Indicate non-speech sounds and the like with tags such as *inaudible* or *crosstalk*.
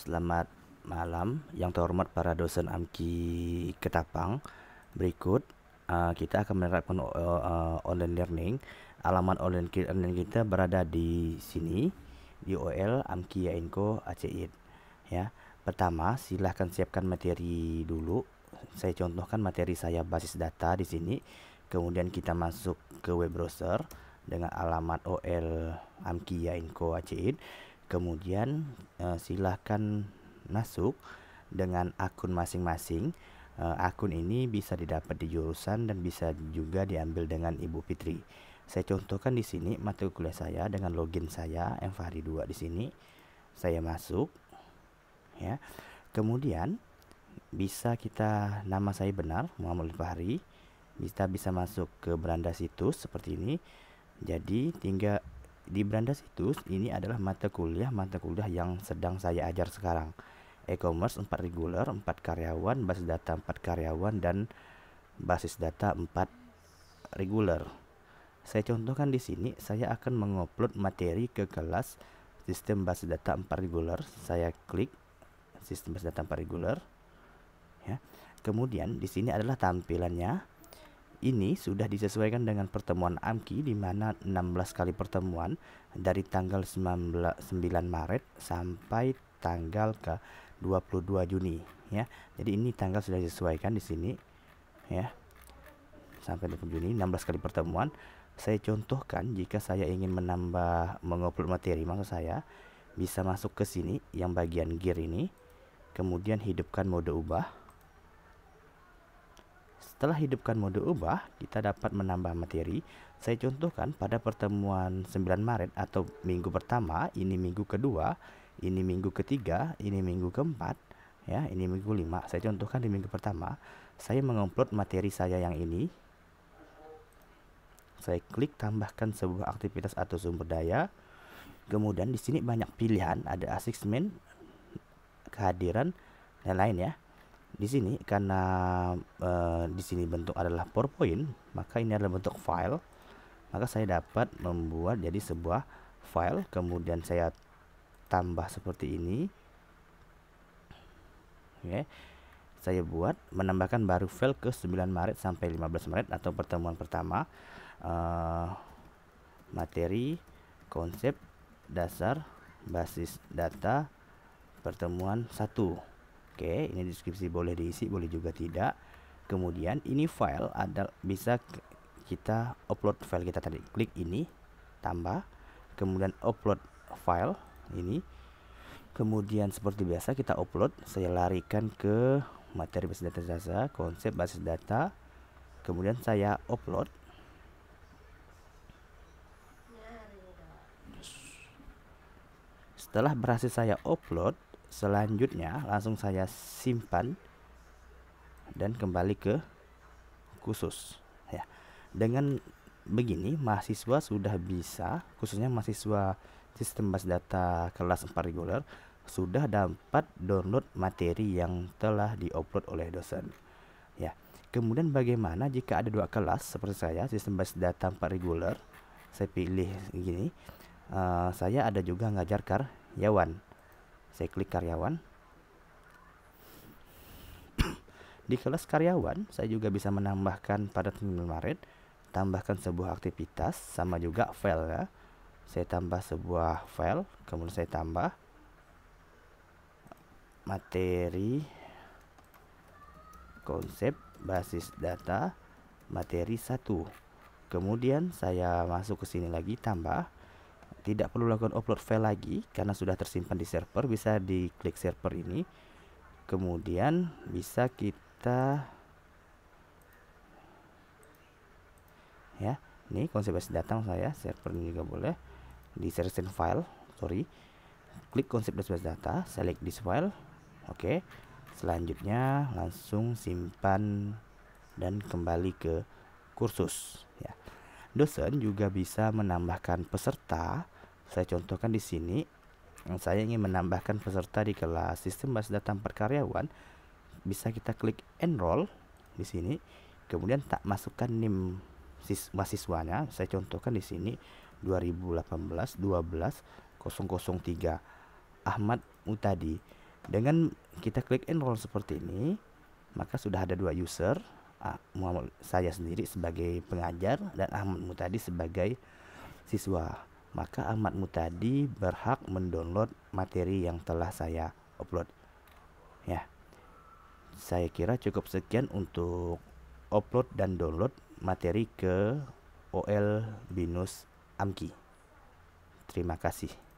Selamat malam yang terhormat para dosen Amki Ketapang. Berikut uh, kita akan menerapkan uh, uh, online learning. Alamat online learning kita berada di sini di OL Amki Yainko ACIT. Ya. Pertama, silahkan siapkan materi dulu. Saya contohkan materi saya basis data di sini. Kemudian kita masuk ke web browser dengan alamat OL Amki Yainko ACIT. Kemudian uh, silahkan masuk dengan akun masing-masing. Uh, akun ini bisa didapat di jurusan dan bisa juga diambil dengan Ibu Fitri. Saya contohkan di sini mata kuliah saya dengan login saya mfahri2 di sini. Saya masuk ya. Kemudian bisa kita nama saya benar Muhammad Fahri. Kita bisa masuk ke beranda situs seperti ini. Jadi tinggal di Beranda Situs ini adalah mata kuliah mata kuliah yang sedang saya ajar sekarang. E-commerce 4 reguler, 4 karyawan, basis data 4 karyawan dan basis data 4 reguler. Saya contohkan di sini saya akan mengupload materi ke kelas sistem basis data 4 reguler. Saya klik sistem basis data 4 reguler. Ya. Kemudian di sini adalah tampilannya ini sudah disesuaikan dengan pertemuan AMKI di mana 16 kali pertemuan dari tanggal 9 Maret sampai tanggal ke 22 Juni ya. Jadi ini tanggal sudah disesuaikan di sini ya. Sampai 22 Juni 16 kali pertemuan. Saya contohkan jika saya ingin menambah mengupload materi maka saya bisa masuk ke sini yang bagian gear ini. Kemudian hidupkan mode ubah setelah hidupkan mode ubah, kita dapat menambah materi. Saya contohkan pada pertemuan 9 Maret atau minggu pertama, ini minggu kedua, ini minggu ketiga, ini minggu keempat, ya, ini minggu lima. Saya contohkan di minggu pertama, saya mengupload materi saya yang ini. Saya klik tambahkan sebuah aktivitas atau sumber daya. Kemudian di sini banyak pilihan, ada asesmen, kehadiran dan lain ya di sini karena uh, di sini bentuk adalah PowerPoint, maka ini adalah bentuk file. Maka saya dapat membuat jadi sebuah file, kemudian saya tambah seperti ini. Oke. Saya buat menambahkan baru file ke 9 Maret sampai 15 Maret atau pertemuan pertama. Uh, materi, konsep, dasar, basis data, pertemuan satu Oke, ini deskripsi boleh diisi, boleh juga tidak. Kemudian ini file ada bisa kita upload file kita tadi. Klik ini, tambah, kemudian upload file ini. Kemudian seperti biasa kita upload, saya larikan ke materi basis data jasa, konsep basis data. Kemudian saya upload. Setelah berhasil saya upload, selanjutnya langsung saya simpan dan kembali ke khusus ya dengan begini mahasiswa sudah bisa khususnya mahasiswa sistem bas data kelas 4 reguler sudah dapat download materi yang telah diupload oleh dosen ya kemudian bagaimana jika ada dua kelas seperti saya sistem bas data 4 reguler saya pilih gini uh, saya ada juga ngajar yawan saya klik karyawan *clears throat* di kelas karyawan saya juga bisa menambahkan pada terminal Maret tambahkan sebuah aktivitas sama juga file ya saya tambah sebuah file kemudian saya tambah materi konsep basis data materi satu. kemudian saya masuk ke sini lagi tambah tidak perlu lakukan upload file lagi karena sudah tersimpan di server bisa diklik server ini kemudian bisa kita ya ini konsep base datang saya server ini juga boleh di selection file sorry klik konsep database data select this file oke okay. selanjutnya langsung simpan dan kembali ke kursus Dosen juga bisa menambahkan peserta. Saya contohkan di sini, saya ingin menambahkan peserta di kelas sistem basis data perkaryawan karyawan. Bisa kita klik enroll di sini, kemudian tak masukkan NIM mahasiswanya. Saya contohkan di sini 2018 12 003 Ahmad Mutadi. Dengan kita klik enroll seperti ini, maka sudah ada dua user Muhammad saya sendiri sebagai pengajar dan Ahmad Mutadi sebagai siswa. Maka Ahmad Mutadi berhak mendownload materi yang telah saya upload. Ya. Saya kira cukup sekian untuk upload dan download materi ke OL Binus Amki. Terima kasih.